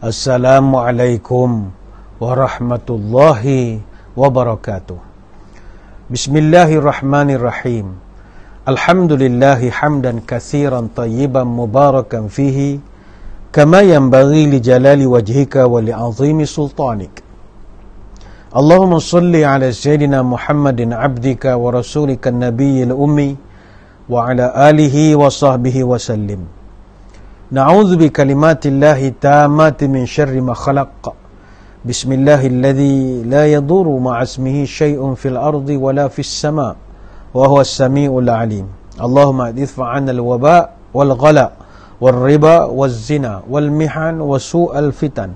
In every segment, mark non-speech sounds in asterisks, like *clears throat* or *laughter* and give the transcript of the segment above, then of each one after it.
Assalamualaikum warahmatullahi wabarakatuh. Bismillahirrahmanirrahim. Alhamdulillahi hamdan katsiran tayyiban mubarakan fihi kama yanbaghi li jalali wajhika wa li azimi sultanik. Allahumma salli ala sayyidina Muhammadin abdika wa rasulika nabiyil ummi wa ala alihi wa sahbihi wa sallim. نعوذ بكلمات الله التامات من شر ما خلق بسم الله الذي لا يضر مع اسمه شيء في الأرض ولا في السماء وهو السميع العليم اللهم ادفع عنا الوباء والغلاء والربا والزنا والمحن وسوء الفتن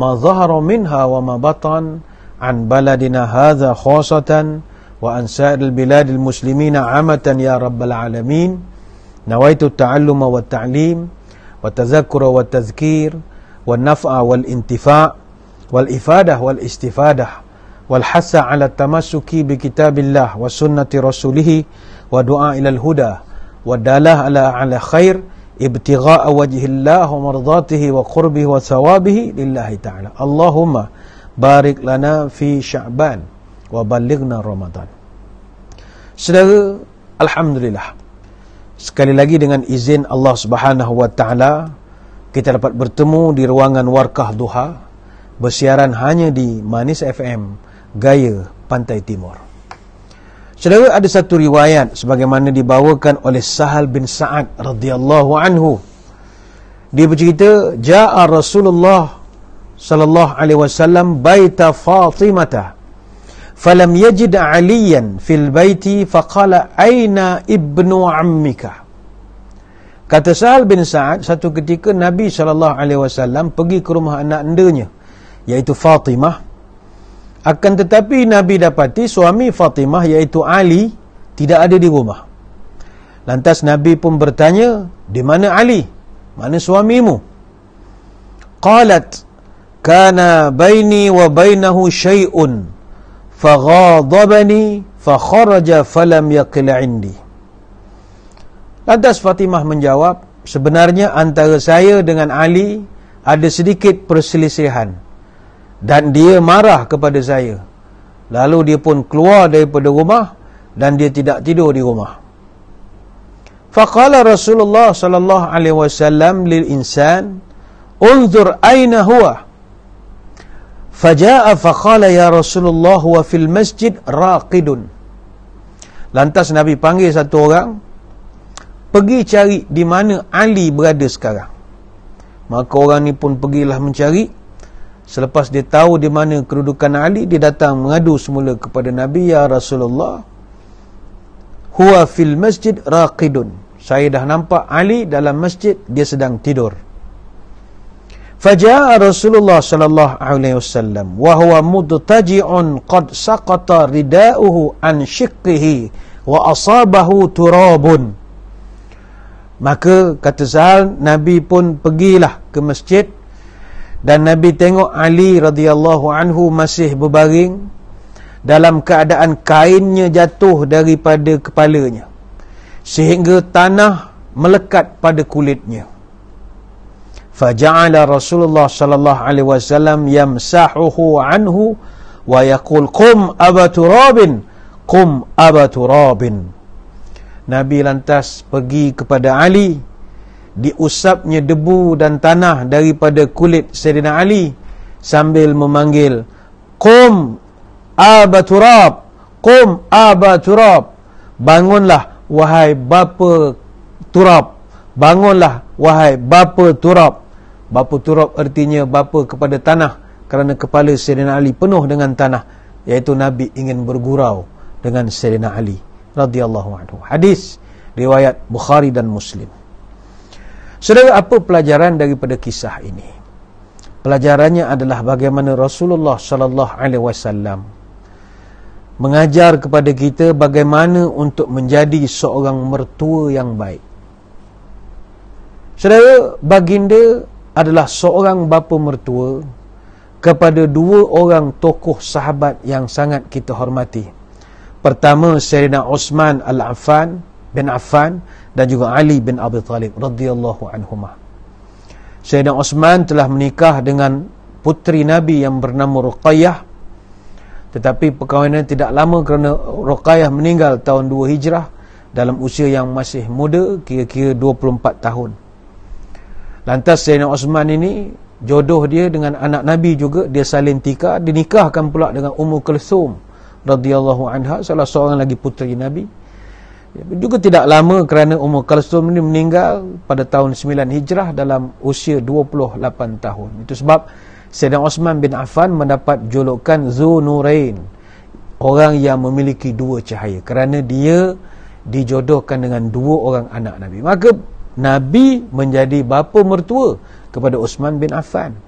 ما ظهر منها وما بطن عن بلدنا هذا خاصة وعن سائر البلاد المسلمين عامة يا رب العالمين نويت التعلم والتعليم والتذكر والتذكير والنفع والانتفاع والإفادة والاستفادة والحث على التمسك بكتاب الله وسنة رسوله ودعاء إلى الهدى والدالة على على خير ابتغاء وجه الله ومرضاته وقربه وثوابه لله تعالى اللهم بارك لنا في شعبان وبلغنا رمضان ramadan saudara alhamdulillah sekali lagi dengan izin Allah Subhanahu wa taala kita dapat bertemu di ruangan Warkah Duha bersiaran hanya di Manis FM Gaya Pantai Timur. Sedangkan ada satu riwayat sebagaimana dibawakan oleh Sahal bin Sa'ad radhiyallahu anhu. Dia bercerita, "Ja'a Rasulullah sallallahu alaihi wasallam baita Fatimah." falam yajid aliyan fil baiti faqala aina ibnu ammika kata sahal bin sa'ad satu ketika nabi sallallahu alaihi wasallam pergi ke rumah anak endanya iaitu fatimah akan tetapi nabi dapati suami fatimah iaitu ali tidak ada di rumah lantas nabi pun bertanya di mana ali mana suamimu qalat kana baini wa bainahu syai'un faghadabani fakharaja falam yaqil indi Lantas Fatimah menjawab sebenarnya antara saya dengan Ali ada sedikit perselisihan dan dia marah kepada saya lalu dia pun keluar daripada rumah dan dia tidak tidur di rumah Faqala Rasulullah sallallahu alaihi wasallam lil insan unzur aina huwa Faja'a faqala ya Rasulullah wa fil masjid raqidun. Lantas Nabi panggil satu orang, pergi cari di mana Ali berada sekarang. Maka orang ni pun pergilah mencari. Selepas dia tahu di mana kedudukan Ali, dia datang mengadu semula kepada Nabi ya Rasulullah. Huwa fil masjid raqidun. Saya dah nampak Ali dalam masjid, dia sedang tidur. Fajar Rasulullah sallallahu alaihi wasallam wahyu huwa qad saqata rida'uhu an shiqqihi wa asabahu turabun. Maka kata Sahal Nabi pun pergilah ke masjid dan Nabi tengok Ali radhiyallahu anhu masih berbaring dalam keadaan kainnya jatuh daripada kepalanya sehingga tanah melekat pada kulitnya. فجعل Rasulullah الله Alaihi Wasallam yamsahuhu وسلم يمسحه عنه ويقول قم أبا تراب قم Nabi lantas pergi kepada Ali diusapnya debu dan tanah daripada kulit serina Ali sambil memanggil Kum Aba Turab Qum Aba Turab Bangunlah wahai bapa Turab Bangunlah wahai bapa Turab Bapa turab artinya bapa kepada tanah kerana kepala Sayyidina Ali penuh dengan tanah iaitu Nabi ingin bergurau dengan Sayyidina Ali radhiyallahu anhu. Hadis riwayat Bukhari dan Muslim. Saudara apa pelajaran daripada kisah ini? Pelajarannya adalah bagaimana Rasulullah sallallahu alaihi wasallam mengajar kepada kita bagaimana untuk menjadi seorang mertua yang baik. Saudara baginda adalah seorang bapa mertua kepada dua orang tokoh sahabat yang sangat kita hormati. Pertama Sayyidina Osman Al-Affan bin Affan dan juga Ali bin Abi Talib radhiyallahu anhuma. Sayyidina Osman telah menikah dengan putri Nabi yang bernama Ruqayyah tetapi perkahwinan tidak lama kerana Ruqayyah meninggal tahun 2 Hijrah dalam usia yang masih muda kira-kira 24 tahun. Lantas Zainal Osman ini jodoh dia dengan anak Nabi juga dia salin tika dinikahkan pula dengan Ummu Kulsum radhiyallahu anha salah seorang lagi puteri Nabi juga tidak lama kerana Ummu Kulsum ini meninggal pada tahun 9 Hijrah dalam usia 28 tahun itu sebab Sayyidina Osman bin Affan mendapat julukan Zu orang yang memiliki dua cahaya kerana dia dijodohkan dengan dua orang anak Nabi maka Nabi menjadi bapa mertua kepada Osman bin Affan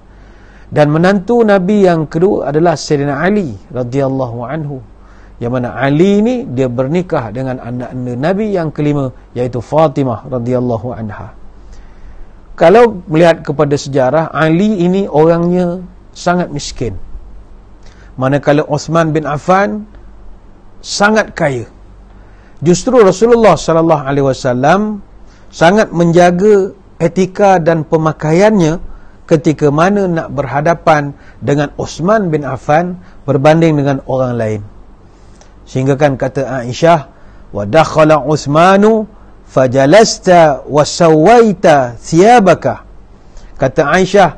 dan menantu Nabi yang kedua adalah Sayyidina Ali radhiyallahu anhu yang mana Ali ini dia bernikah dengan anak Nabi yang kelima iaitu Fatimah radhiyallahu anha kalau melihat kepada sejarah Ali ini orangnya sangat miskin manakala Osman bin Affan sangat kaya justru Rasulullah sallallahu alaihi wasallam sangat menjaga etika dan pemakaiannya ketika mana nak berhadapan dengan Osman bin Affan berbanding dengan orang lain. Sehingga kan kata Aisyah, "Wa dakhala Utsmanu fajalasta wa sawaita thiyabaka." Kata Aisyah,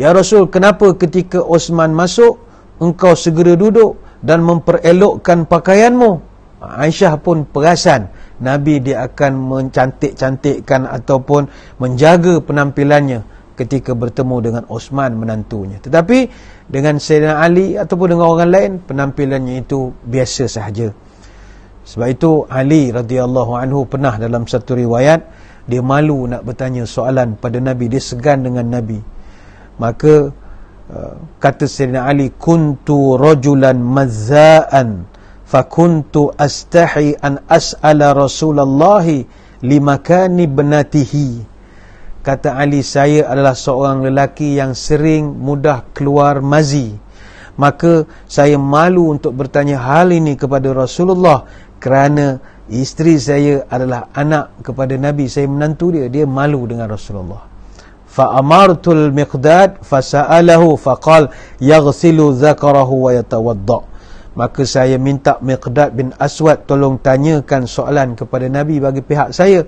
"Ya Rasul, kenapa ketika Osman masuk engkau segera duduk dan memperelokkan pakaianmu?" Aisyah pun perasan Nabi dia akan mencantik-cantikkan ataupun menjaga penampilannya ketika bertemu dengan Osman menantunya. Tetapi dengan Sayyidina Ali ataupun dengan orang lain penampilannya itu biasa sahaja. Sebab itu Ali radhiyallahu anhu pernah dalam satu riwayat dia malu nak bertanya soalan pada Nabi, dia segan dengan Nabi. Maka uh, kata Sayyidina Ali kuntu rajulan mazza'an Fakuntu أستحي an أسأل Rasulullah الله لمكان بناته Kata Ali, saya adalah seorang lelaki yang sering mudah keluar mazi. Maka saya malu untuk bertanya hal ini kepada Rasulullah kerana isteri saya adalah anak kepada Nabi. Saya menantu dia, dia malu dengan Rasulullah. فَأَمَرْتُ الْمِقْدَادِ فَسَأَلَهُ فَقَالْ يَغْسِلُ ذَكَرَهُ وَيَتَوَضَّعُ maka saya minta Miqdad bin Aswad tolong tanyakan soalan kepada Nabi bagi pihak saya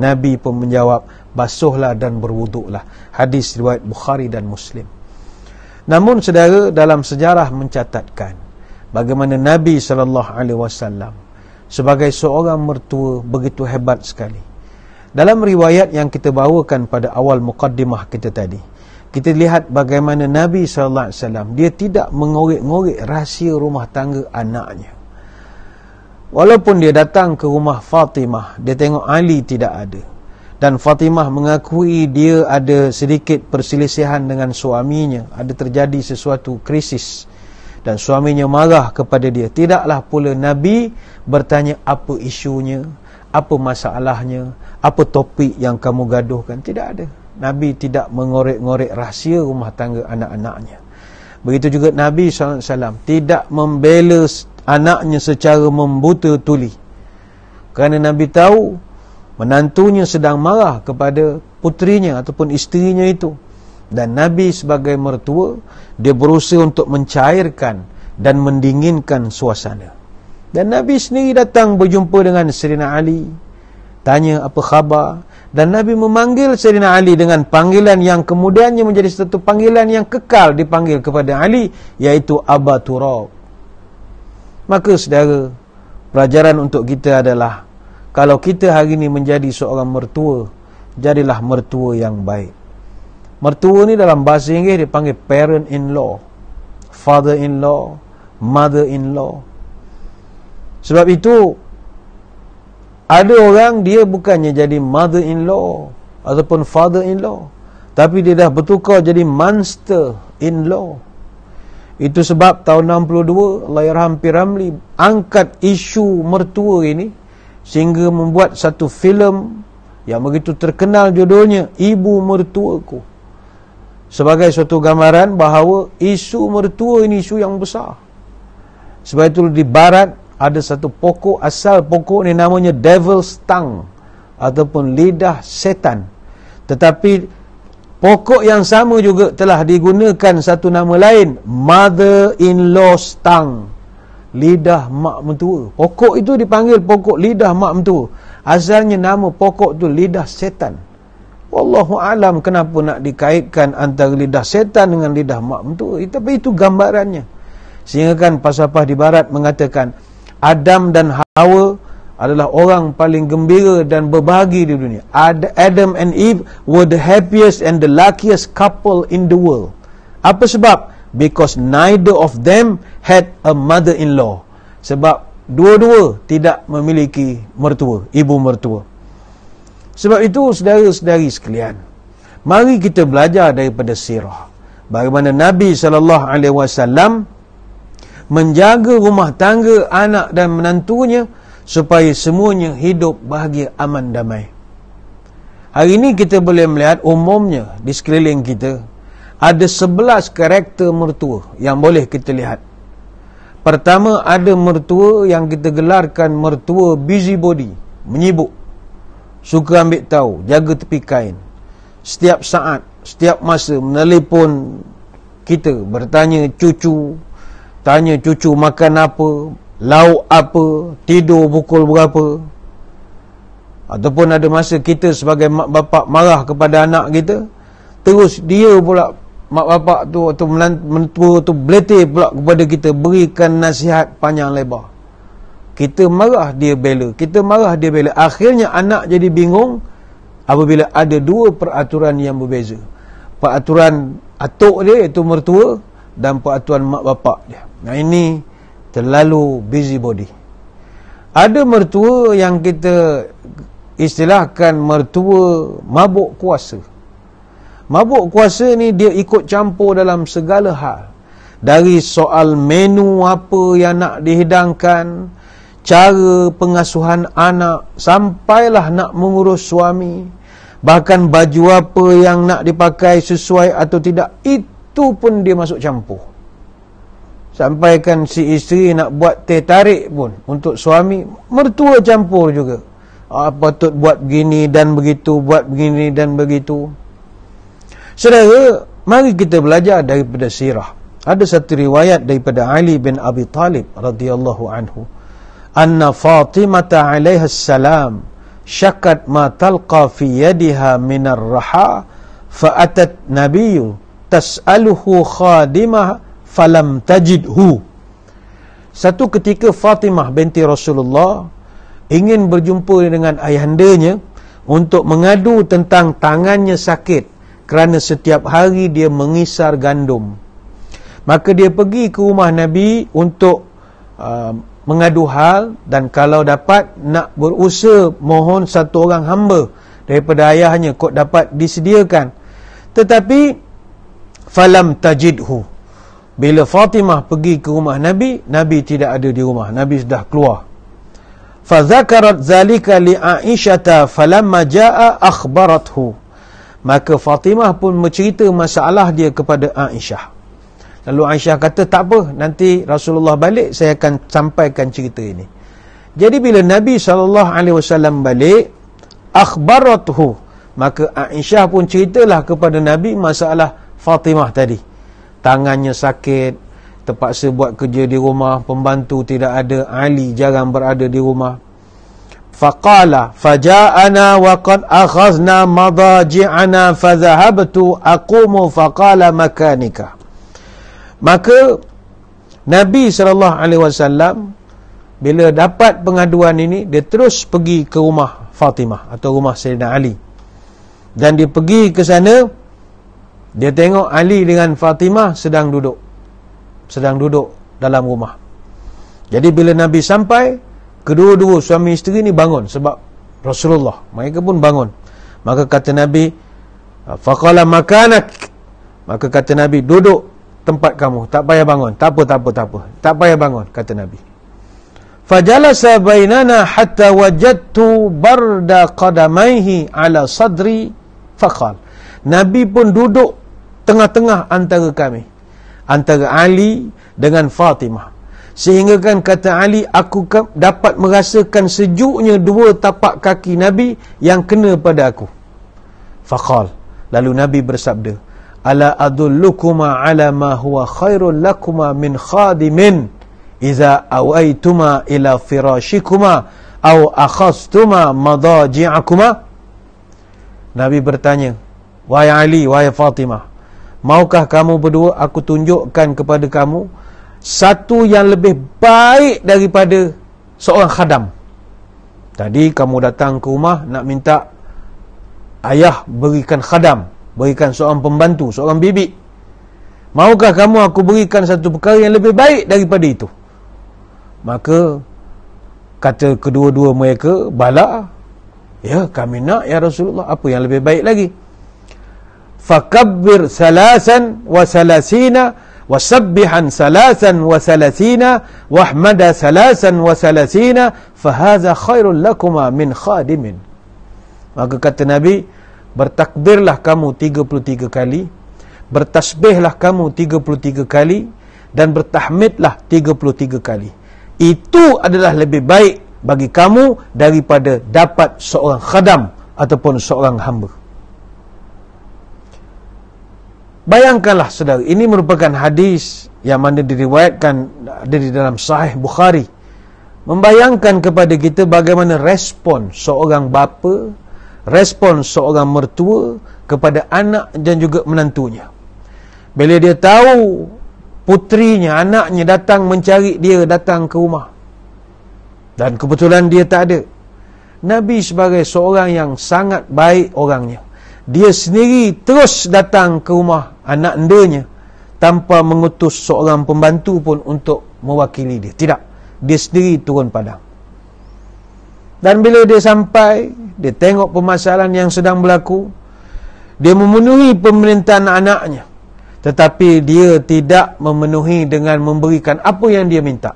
Nabi pun menjawab basuhlah dan berwuduklah hadis riwayat Bukhari dan Muslim namun saudara dalam sejarah mencatatkan bagaimana Nabi saw sebagai seorang mertua begitu hebat sekali dalam riwayat yang kita bawakan pada awal mukaddimah kita tadi kita lihat bagaimana Nabi sallallahu alaihi wasallam dia tidak mengorek-ngorek rahsia rumah tangga anaknya. Walaupun dia datang ke rumah Fatimah, dia tengok Ali tidak ada. Dan Fatimah mengakui dia ada sedikit perselisihan dengan suaminya, ada terjadi sesuatu krisis dan suaminya marah kepada dia. Tidaklah pula Nabi bertanya apa isunya, apa masalahnya, apa topik yang kamu gaduhkan, tidak ada. Nabi tidak mengorek-ngorek rahsia rumah tangga anak-anaknya. Begitu juga Nabi SAW tidak membela anaknya secara membuta tuli. Kerana Nabi tahu menantunya sedang marah kepada putrinya ataupun isterinya itu. Dan Nabi sebagai mertua, dia berusaha untuk mencairkan dan mendinginkan suasana. Dan Nabi sendiri datang berjumpa dengan Serina Ali. Tanya apa khabar, dan Nabi memanggil Sayyidina Ali dengan panggilan yang kemudiannya menjadi satu panggilan yang kekal dipanggil kepada Ali iaitu Aba Turab. Maka saudara, pelajaran untuk kita adalah kalau kita hari ini menjadi seorang mertua, jadilah mertua yang baik. Mertua ni dalam bahasa Inggeris dipanggil parent in law, father in law, mother in law. Sebab itu ada orang dia bukannya jadi mother-in-law ataupun father-in-law tapi dia dah bertukar jadi monster in law itu sebab tahun 62 Allahyarham Ramli angkat isu mertua ini sehingga membuat satu filem yang begitu terkenal judulnya Ibu Mertuaku sebagai suatu gambaran bahawa isu mertua ini isu yang besar sebab itu di barat ada satu pokok asal pokok ni namanya devil's tongue ataupun lidah setan tetapi pokok yang sama juga telah digunakan satu nama lain mother-in-law's tongue lidah mak mentua pokok itu dipanggil pokok lidah mak mentua asalnya nama pokok tu lidah setan Wallahu alam kenapa nak dikaitkan antara lidah setan dengan lidah mak mentua tapi itu gambarannya sehingga kan pasapah di barat mengatakan Adam dan Hawa adalah orang paling gembira dan berbahagia di dunia. Adam and Eve were the happiest and the luckiest couple in the world. Apa sebab? Because neither of them had a mother-in-law. Sebab dua-dua tidak memiliki mertua, ibu mertua. Sebab itu, saudara-saudari sekalian, mari kita belajar daripada sirah. Bagaimana Nabi sallallahu alaihi wasallam menjaga rumah tangga anak dan menantunya supaya semuanya hidup bahagia aman damai hari ini kita boleh melihat umumnya di sekeliling kita ada sebelas karakter mertua yang boleh kita lihat pertama ada mertua yang kita gelarkan mertua busybody menyibuk suka ambil tahu jaga tepi kain setiap saat setiap masa menelpon kita bertanya cucu tanya cucu makan apa, lauk apa, tidur pukul berapa. Ataupun ada masa kita sebagai mak bapak marah kepada anak kita, terus dia pula mak bapak tu atau mentua tu beletir pula kepada kita berikan nasihat panjang lebar. Kita marah dia bela, kita marah dia bela. Akhirnya anak jadi bingung apabila ada dua peraturan yang berbeza. Peraturan atuk dia iaitu mertua dan peraturan mak bapak dia. Nah ini terlalu busy body. Ada mertua yang kita istilahkan mertua mabuk kuasa. Mabuk kuasa ni dia ikut campur dalam segala hal. Dari soal menu apa yang nak dihidangkan, cara pengasuhan anak, sampailah nak mengurus suami, bahkan baju apa yang nak dipakai sesuai atau tidak, itu pun dia masuk campur sampaikan si isteri nak buat teh tarik pun untuk suami mertua campur juga ah, patut buat begini dan begitu buat begini dan begitu saudara mari kita belajar daripada sirah ada satu riwayat daripada Ali bin Abi Talib radhiyallahu anhu anna Fatimah alaihi salam syakat ma talqa fi yadiha minar raha fa atat nabiyyu tas'aluhu khadimah falam tajidhu satu ketika Fatimah binti Rasulullah ingin berjumpa dengan ayahandanya untuk mengadu tentang tangannya sakit kerana setiap hari dia mengisar gandum maka dia pergi ke rumah Nabi untuk uh, mengadu hal dan kalau dapat nak berusaha mohon satu orang hamba daripada ayahnya kok dapat disediakan tetapi falam tajidhu bila Fatimah pergi ke rumah Nabi, Nabi tidak ada di rumah. Nabi sudah keluar. Fazakarat zalika li ta, falamma jaa akhbarathu. Maka Fatimah pun mencerita masalah dia kepada Aisyah. Lalu Aisyah kata, tak apa, nanti Rasulullah balik, saya akan sampaikan cerita ini. Jadi bila Nabi SAW balik, akhbaratuhu, maka Aisyah pun ceritalah kepada Nabi masalah Fatimah tadi tangannya sakit terpaksa buat kerja di rumah pembantu tidak ada Ali jarang berada di rumah faqala faja'ana wa qad akhazna madaji'ana fa dhahabtu aqumu faqala makanika maka Nabi sallallahu alaihi wasallam bila dapat pengaduan ini dia terus pergi ke rumah Fatimah atau rumah Sayyidina Ali dan dia pergi ke sana dia tengok Ali dengan Fatimah sedang duduk. Sedang duduk dalam rumah. Jadi bila Nabi sampai, kedua-dua suami isteri ni bangun sebab Rasulullah. Mereka pun bangun. Maka kata Nabi, Faqala makanak. Maka kata Nabi, duduk tempat kamu. Tak payah bangun. Tak apa, tak apa, tak apa. Tak payah bangun, kata Nabi. Fajalasa bainana hatta wajadtu barda qadamaihi ala sadri faqal. Nabi pun duduk tengah-tengah antara kami antara Ali dengan Fatimah sehingga kan kata Ali aku dapat merasakan sejuknya dua tapak kaki Nabi yang kena pada aku faqal lalu Nabi bersabda ala adullukuma ala ma huwa khairul lakuma min khadimin iza awaituma ila firashikuma aw akhastuma madaji'akuma Nabi bertanya wahai Ali wahai Fatimah Maukah kamu berdua aku tunjukkan kepada kamu satu yang lebih baik daripada seorang khadam. Tadi kamu datang ke rumah nak minta ayah berikan khadam, berikan seorang pembantu, seorang bibi. Maukah kamu aku berikan satu perkara yang lebih baik daripada itu? Maka kata kedua-dua mereka, "Bala, ya kami nak ya Rasulullah, apa yang lebih baik lagi?" فكبر ثلاثا وثلاثين وسبحا ثلاثا وثلاثين واحمد ثلاثا وثلاثين فهذا خير لكما من خادم maka kata Nabi bertakbirlah kamu 33 kali bertasbihlah kamu 33 kali dan bertahmidlah 33 kali itu adalah lebih baik bagi kamu daripada dapat seorang khadam ataupun seorang hamba Bayangkanlah saudara, ini merupakan hadis yang mana diriwayatkan dari dalam sahih Bukhari. Membayangkan kepada kita bagaimana respon seorang bapa, respon seorang mertua kepada anak dan juga menantunya. Bila dia tahu putrinya, anaknya datang mencari dia datang ke rumah. Dan kebetulan dia tak ada. Nabi sebagai seorang yang sangat baik orangnya dia sendiri terus datang ke rumah anak endanya tanpa mengutus seorang pembantu pun untuk mewakili dia. Tidak. Dia sendiri turun padang. Dan bila dia sampai, dia tengok permasalahan yang sedang berlaku, dia memenuhi pemerintahan anaknya. Tetapi dia tidak memenuhi dengan memberikan apa yang dia minta.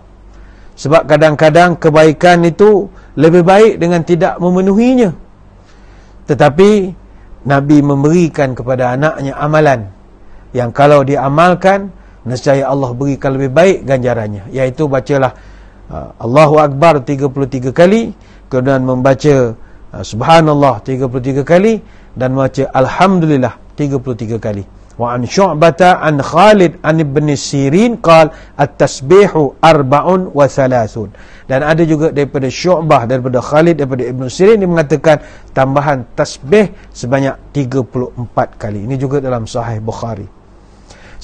Sebab kadang-kadang kebaikan itu lebih baik dengan tidak memenuhinya. Tetapi Nabi memberikan kepada anaknya amalan yang kalau diamalkan nescaya Allah berikan lebih baik ganjarannya iaitu bacalah uh, Allahu Akbar 33 kali kemudian membaca uh, Subhanallah 33 kali dan baca Alhamdulillah 33 kali وعن an Khalid, an Ibn Sirin, سيرين قال arbaun wa وثلاثون dan ada juga daripada Syu'bah daripada Khalid daripada Ibn Sirin dia mengatakan tambahan tasbih sebanyak 34 kali ini juga dalam sahih Bukhari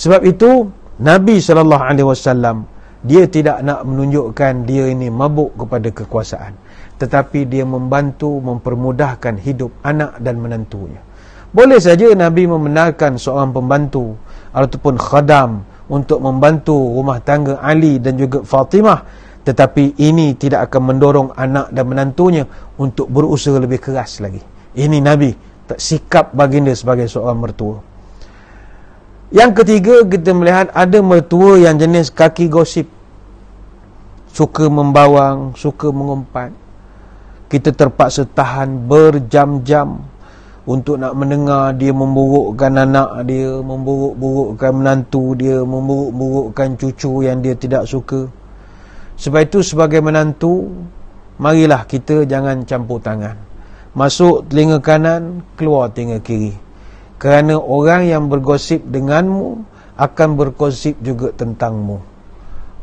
sebab itu Nabi sallallahu alaihi wasallam dia tidak nak menunjukkan dia ini mabuk kepada kekuasaan tetapi dia membantu mempermudahkan hidup anak dan menentunya. Boleh saja Nabi membenarkan seorang pembantu ataupun khadam untuk membantu rumah tangga Ali dan juga Fatimah tetapi ini tidak akan mendorong anak dan menantunya untuk berusaha lebih keras lagi. Ini Nabi tak sikap baginda sebagai seorang mertua. Yang ketiga kita melihat ada mertua yang jenis kaki gosip. Suka membawang, suka mengumpat. Kita terpaksa tahan berjam-jam untuk nak mendengar dia memburukkan anak dia, memburuk-burukkan menantu dia, memburuk-burukkan cucu yang dia tidak suka. Sebab itu sebagai menantu, marilah kita jangan campur tangan. Masuk telinga kanan, keluar telinga kiri. Kerana orang yang bergosip denganmu akan bergosip juga tentangmu.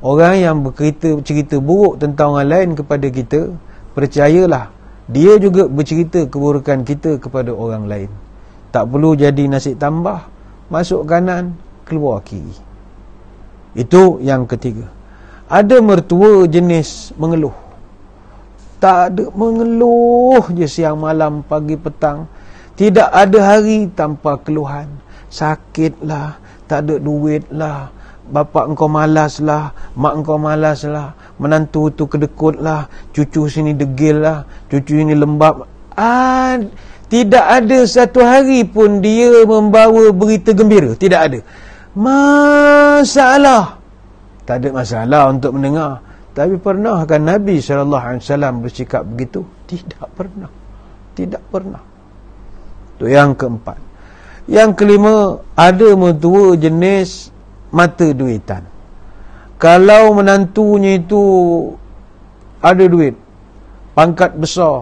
Orang yang bercerita cerita buruk tentang orang lain kepada kita, percayalah dia juga bercerita keburukan kita kepada orang lain tak perlu jadi nasi tambah masuk kanan keluar kiri itu yang ketiga ada mertua jenis mengeluh tak ada mengeluh je siang malam pagi petang tidak ada hari tanpa keluhan sakitlah tak ada duitlah, lah bapak engkau malaslah, mak engkau malaslah menantu tu kedekut lah cucu sini degil lah cucu ini lembab ah, tidak ada satu hari pun dia membawa berita gembira tidak ada masalah tak ada masalah untuk mendengar tapi pernahkan Nabi Alaihi Wasallam bersikap begitu? Tidak pernah. Tidak pernah. Itu yang keempat. Yang kelima, ada mentua jenis mata duitan kalau menantunya itu ada duit pangkat besar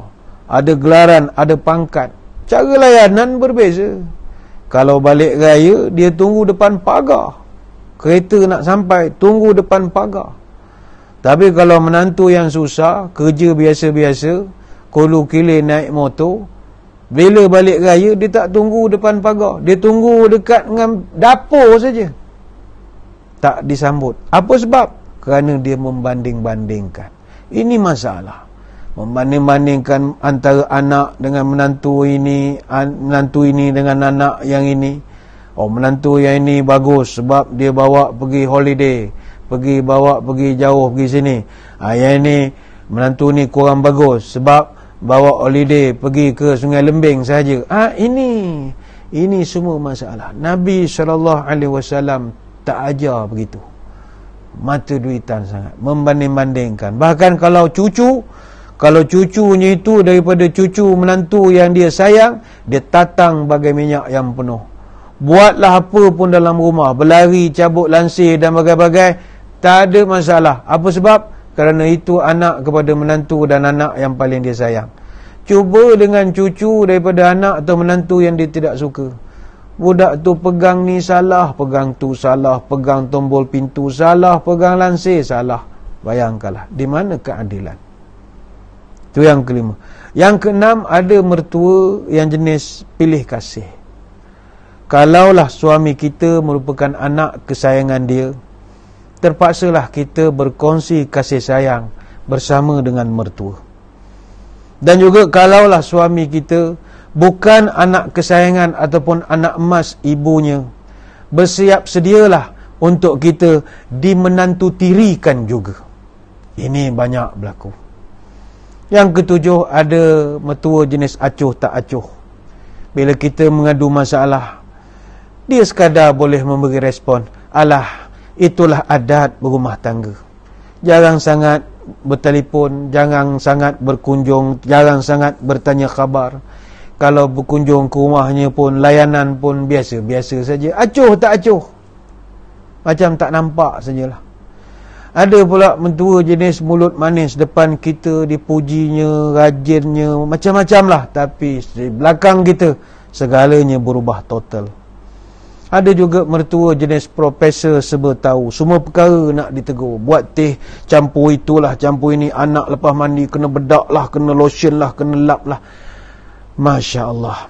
ada gelaran ada pangkat cara layanan berbeza kalau balik raya dia tunggu depan pagar kereta nak sampai tunggu depan pagar tapi kalau menantu yang susah kerja biasa-biasa kolu kile naik motor bila balik raya dia tak tunggu depan pagar dia tunggu dekat dengan dapur saja tak disambut. Apa sebab? Kerana dia membanding-bandingkan. Ini masalah. Membanding-bandingkan antara anak dengan menantu ini, menantu ini dengan anak yang ini. Oh, menantu yang ini bagus sebab dia bawa pergi holiday. Pergi bawa pergi jauh pergi sini. Ha, yang ini, menantu ni kurang bagus sebab bawa holiday pergi ke Sungai Lembing saja. Ah ha, ini ini semua masalah. Nabi SAW tak ajar begitu mata duitan sangat membanding-bandingkan bahkan kalau cucu kalau cucunya itu daripada cucu menantu yang dia sayang dia tatang bagai minyak yang penuh buatlah apa pun dalam rumah berlari cabut lansir dan bagai-bagai tak ada masalah apa sebab kerana itu anak kepada menantu dan anak yang paling dia sayang cuba dengan cucu daripada anak atau menantu yang dia tidak suka budak tu pegang ni salah, pegang tu salah, pegang tombol pintu salah, pegang lansir salah. Bayangkanlah, di mana keadilan? Itu yang kelima. Yang keenam, ada mertua yang jenis pilih kasih. Kalaulah suami kita merupakan anak kesayangan dia, terpaksalah kita berkongsi kasih sayang bersama dengan mertua. Dan juga kalaulah suami kita bukan anak kesayangan ataupun anak emas ibunya bersiap sedialah untuk kita dimenantu tirikan juga ini banyak berlaku yang ketujuh ada metua jenis acuh tak acuh bila kita mengadu masalah dia sekadar boleh memberi respon alah itulah adat berumah tangga jarang sangat bertelepon jarang sangat berkunjung jarang sangat bertanya khabar kalau berkunjung ke rumahnya pun layanan pun biasa-biasa saja acuh tak acuh macam tak nampak sajalah ada pula mentua jenis mulut manis depan kita dipujinya rajinnya macam-macam lah tapi di belakang kita segalanya berubah total ada juga mertua jenis profesor seba tahu semua perkara nak ditegur buat teh campur itulah campur ini anak lepas mandi kena bedak lah kena lotion lah kena lap lah Masya Allah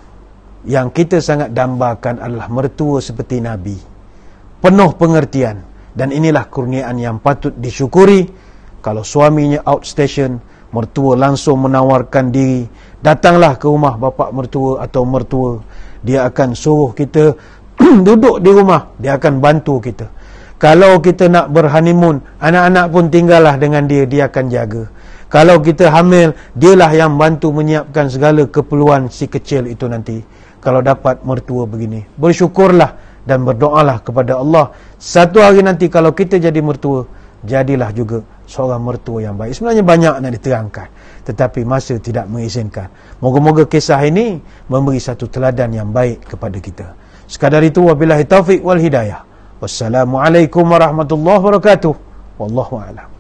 Yang kita sangat dambakan adalah Mertua seperti Nabi Penuh pengertian Dan inilah kurniaan yang patut disyukuri Kalau suaminya outstation Mertua langsung menawarkan diri Datanglah ke rumah bapak mertua atau mertua Dia akan suruh kita *clears throat* duduk di rumah Dia akan bantu kita kalau kita nak berhanimun, anak-anak pun tinggallah dengan dia, dia akan jaga. Kalau kita hamil, dialah yang bantu menyiapkan segala keperluan si kecil itu nanti. Kalau dapat mertua begini. Bersyukurlah dan berdoalah kepada Allah. Satu hari nanti kalau kita jadi mertua, jadilah juga seorang mertua yang baik. Sebenarnya banyak nak diterangkan. Tetapi masa tidak mengizinkan. Moga-moga kisah ini memberi satu teladan yang baik kepada kita. Sekadar itu, wabillahi taufiq wal hidayah. Wassalamualaikum warahmatullahi wabarakatuh. Wallahu a'lam.